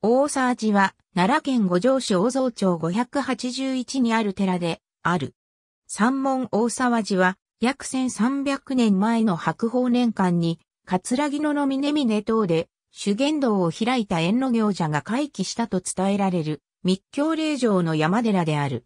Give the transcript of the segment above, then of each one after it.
大沢寺は、奈良県五条市大蔵町581にある寺で、ある。三門大沢寺は、約1300年前の白鳳年間に、葛城野の峰峰等で、修験道を開いた縁の行者が回帰したと伝えられる、密教霊場の山寺である。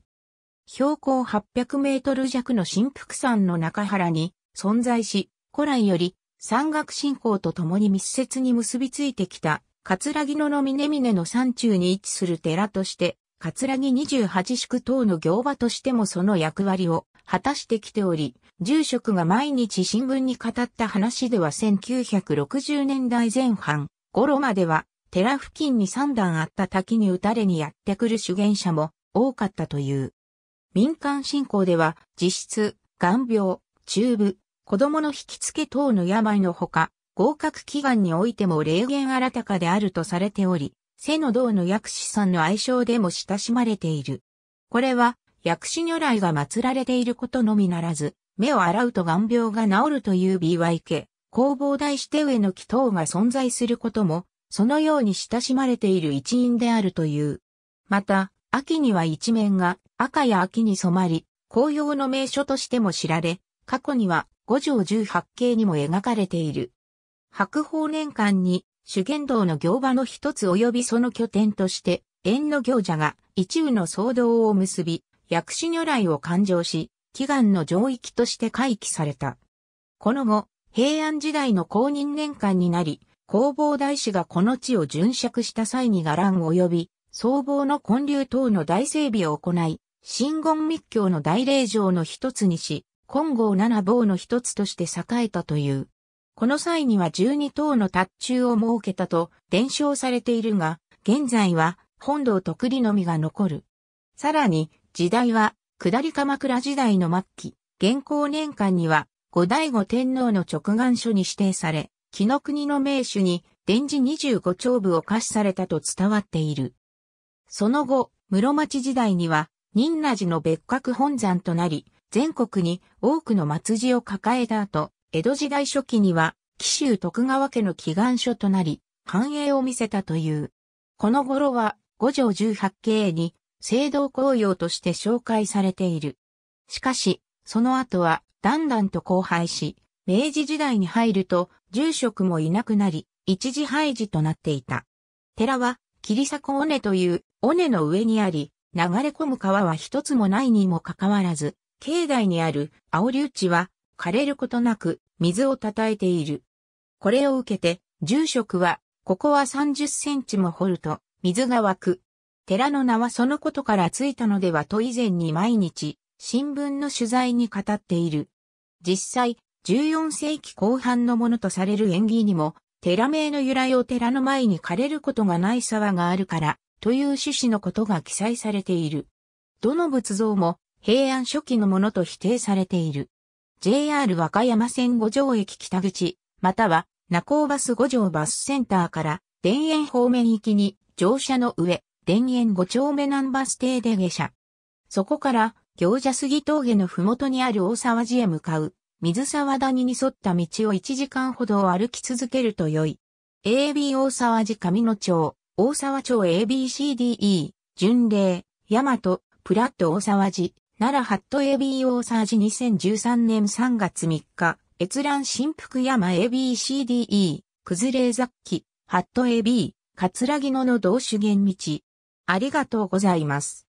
標高800メートル弱の新福山の中原に存在し、古来より山岳信仰と共に密接に結びついてきた葛城野の峰々の山中に位置する寺として、葛城二十八宿等の行場としてもその役割を果たしてきており、住職が毎日新聞に語った話では1960年代前半頃までは、寺付近に三段あった滝に打たれにやってくる修験者も多かったという。民間信仰では、実質、眼病、中部、子供の引き付け等の病のほか、合格祈願においても霊言新たかであるとされており、背の道の薬師さんの愛称でも親しまれている。これは、薬師如来が祀られていることのみならず、目を洗うと眼病が治るという BYK、工房大師手上の祈祷が存在することも、そのように親しまれている一因であるという。また、秋には一面が赤や秋に染まり、紅葉の名所としても知られ、過去には五条十八景にも描かれている。白鳳年間に修験道の行場の一つ及びその拠点として、縁の行者が一羽の騒動を結び、薬師如来を勘定し、祈願の上域として回帰された。この後、平安時代の公認年間になり、弘法大師がこの地を巡釈した際に伽藍及び、僧帽の建立等の大整備を行い、新言密教の大霊場の一つにし、金剛七坊の一つとして栄えたという。この際には12棟の達中を設けたと伝承されているが、現在は本堂と栗のみが残る。さらに、時代は、下り鎌倉時代の末期、現行年間には、後醍醐天皇の直眼書に指定され、紀の国の名手に、伝示25丁部を貸しされたと伝わっている。その後、室町時代には、仁和寺の別格本山となり、全国に多くの末寺を抱えた後、江戸時代初期には、紀州徳川家の祈願所となり、繁栄を見せたという。この頃は、五条十八景に、聖堂紅葉として紹介されている。しかし、その後は、だんだんと荒廃し、明治時代に入ると、住職もいなくなり、一時廃寺となっていた。寺は、霧里尾根という、尾根の上にあり、流れ込む川は一つもないにもかかわらず、境内にある青流地は枯れることなく水をたたえている。これを受けて、住職は、ここは30センチも掘ると、水が湧く。寺の名はそのことからついたのではと以前に毎日、新聞の取材に語っている。実際、14世紀後半のものとされる縁起にも、寺名の由来を寺の前に枯れることがない沢があるから、という趣旨のことが記載されている。どの仏像も平安初期のものと否定されている。JR 和歌山線五条駅北口、または、ナ高バス五条バスセンターから、田園方面行きに、乗車の上、田園五丁目南バス停で下車。そこから、行者杉峠のふもとにある大沢寺へ向かう、水沢谷に沿った道を1時間ほど歩き続けると良い。AB 大沢寺上野町、大沢町 ABCDE、巡礼、大和、プラット大沢寺、奈良ハット AB ーサージ2013年3月3日、閲覧新福山 ABCDE、崩れ雑記、ハット AB、カツラギのの同主元道。ありがとうございます。